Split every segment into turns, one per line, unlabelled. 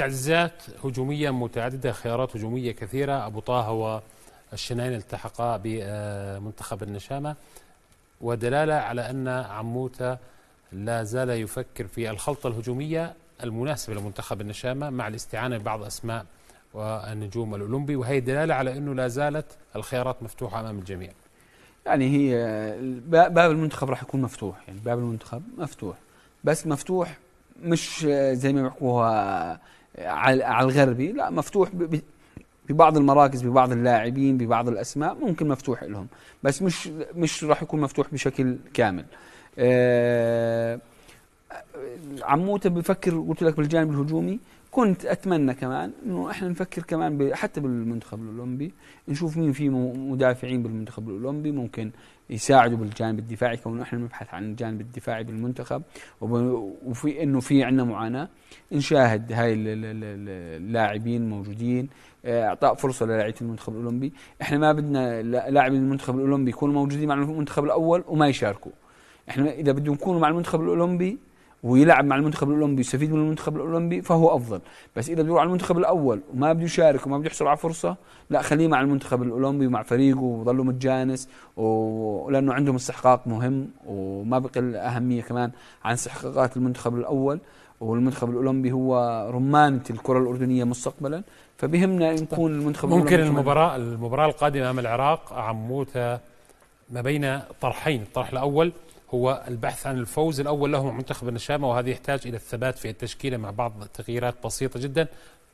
تعزيزات هجومية متعددة خيارات هجومية كثيرة أبو طه والشناين التحقا بمنتخب النشامة ودلالة على أن عموتة لا زال يفكر في الخلطة الهجومية المناسبة لمنتخب النشامة مع الاستعانة ببعض أسماء والنجوم الأولمبي وهي دلالة على أنه لا زالت
الخيارات مفتوحة أمام الجميع يعني هي باب المنتخب راح يكون مفتوح يعني باب المنتخب مفتوح بس مفتوح مش زي ما بيحكوها على الغربي لا مفتوح ببعض المراكز ببعض اللاعبين ببعض الاسماء ممكن مفتوح لهم بس مش مش راح يكون مفتوح بشكل كامل آه، عموته بفكر قلت لك بالجانب الهجومي كنت اتمنى كمان انه احنا نفكر كمان حتى بالمنتخب الاولمبي نشوف مين في مدافعين بالمنتخب الاولمبي ممكن يساعدوا بالجانب الدفاعي كونه احنا نبحث عن الجانب الدفاعي بالمنتخب وفي انه في عندنا معاناه نشاهد هاي اللاعبين موجودين آه، اعطاء فرصه للاعبين المنتخب الاولمبي احنا ما بدنا لاعبين المنتخب الاولمبي يكونوا موجودين مع المنتخب الاول وما يشاركوا احنا اذا بدهم يكونوا مع المنتخب الاولمبي ويلعب مع المنتخب الاولمبي ويستفيد من المنتخب الاولمبي فهو افضل بس اذا بيروح على المنتخب الاول وما بده يشارك وما بده يحصل على فرصه لا خليه مع المنتخب الاولمبي ومع فريقه وظله متجانس ولانه عندهم استحقاق مهم وما بقل اهميه كمان عن استحقاقات المنتخب الاول والمنتخب الاولمبي هو رمانه الكره الاردنيه مستقبلا فبهمنا نكون طيب. المنتخب ممكن المباراه
المباراه القادمه امام العراق عموتها ما بين طرحين الطرح الاول هو البحث عن الفوز الأول له مع منتخب النشامة وهذا يحتاج إلى الثبات في التشكيلة مع بعض التغييرات بسيطة جدا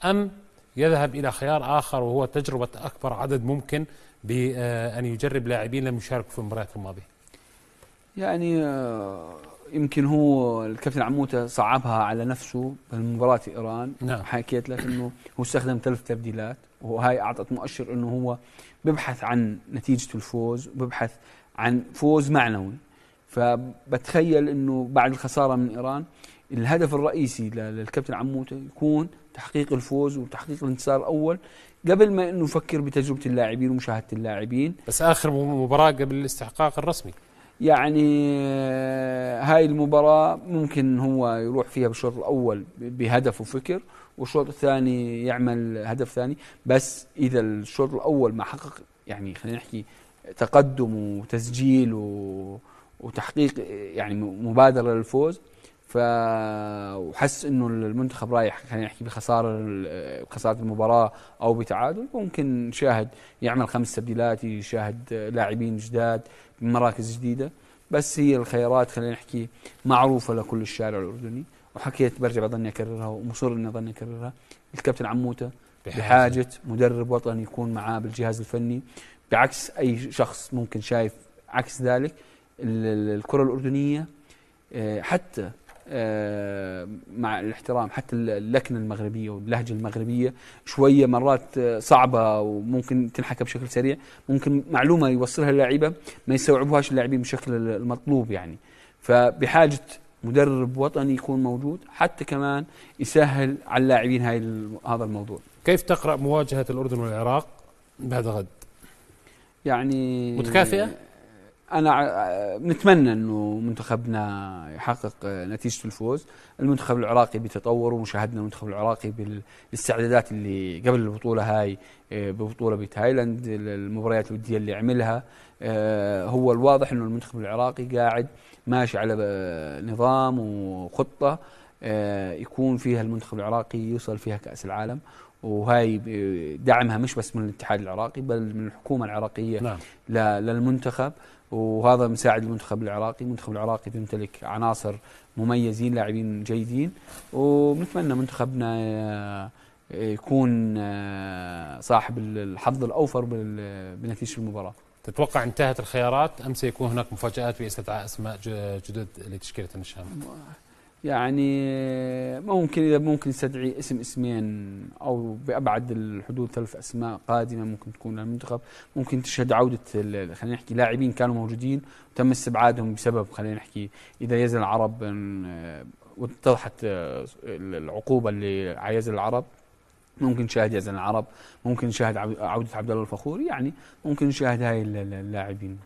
أم يذهب إلى خيار آخر وهو تجربة أكبر عدد ممكن بأن آه، يجرب لاعبين لم يشاركوا في المباريات الماضية
يعني آه، يمكن هو الكابتن عموته صعبها على نفسه بالمباراة إيران نعم. حكيت لك أنه هو استخدم ثلاث تبديلات وهي أعطت مؤشر أنه هو ببحث عن نتيجة الفوز وببحث عن فوز معنوي فبتخيل انه بعد الخساره من ايران الهدف الرئيسي للكابتن عموته يكون تحقيق الفوز وتحقيق الانتصار الاول قبل ما انه يفكر بتجربه اللاعبين ومشاهده اللاعبين بس اخر مباراه قبل الاستحقاق الرسمي يعني آه، هاي المباراة ممكن هو يروح فيها بالشوط الأول بهدف وفكر والشوط الثاني يعمل هدف ثاني بس إذا الشوط الأول ما حقق يعني خلينا نحكي تقدم وتسجيل و وتحقيق يعني مبادره للفوز ف وحس انه المنتخب رايح خلينا نحكي بخساره بخساره المباراه او بتعادل ممكن شاهد يعمل خمس تبديلات يشاهد لاعبين جداد بمراكز جديده بس هي الخيارات خلينا نحكي معروفه لكل الشارع الاردني وحكيت برجع بضلني اكررها ومصر اني اضلني اكررها الكابتن عموته بحاجه مدرب وطني يكون معاه بالجهاز الفني بعكس اي شخص ممكن شايف عكس ذلك الكرة الأردنية آه، حتى آه، مع الاحترام حتى اللكنة المغربية واللهجة المغربية شوية مرات آه، صعبة وممكن تنحكى بشكل سريع ممكن معلومة يوصلها اللاعبة ما يستوعبوهاش اللاعبين بالشكل المطلوب يعني فبحاجة مدرب وطني يكون موجود حتى كمان يسهل على اللاعبين هاي هذا الموضوع
كيف تقرأ مواجهة الأردن والعراق بعد غد؟
يعني متكافئة؟ انا نتمنى انه منتخبنا يحقق نتيجه الفوز، المنتخب العراقي بتطور ومشاهدنا المنتخب العراقي بالاستعدادات اللي قبل البطوله هاي آه، ببطوله بتايلاند المباريات الوديه اللي عملها آه، هو الواضح انه المنتخب العراقي قاعد ماشي على نظام وخطه آه، يكون فيها المنتخب العراقي يوصل فيها كاس العالم وهي دعمها مش بس من الاتحاد العراقي بل من الحكومة العراقية نعم. للمنتخب وهذا مساعد المنتخب العراقي المنتخب العراقي يمتلك عناصر مميزين لاعبين جيدين ونتمنى منتخبنا آه، يكون آه، صاحب الحظ الأوفر بنتيجة
المباراة تتوقع انتهت الخيارات أم سيكون هناك مفاجآت باستدعاء أسماء جدد لتشكيلة النشام؟
يعني ممكن إذا ممكن يستدعي اسم اسمين أو بأبعد الحدود ثلاث أسماء قادمة ممكن تكون للمنتخب ممكن تشهد عودة خلينا نحكي لاعبين كانوا موجودين وتم استبعادهم بسبب خلينا نحكي إذا يزن العرب واتضحت آه، العقوبة اللي على يزن العرب ممكن نشاهد يزن العرب ممكن نشاهد عودة عبد الله الفخور يعني ممكن نشاهد هاي اللاعبين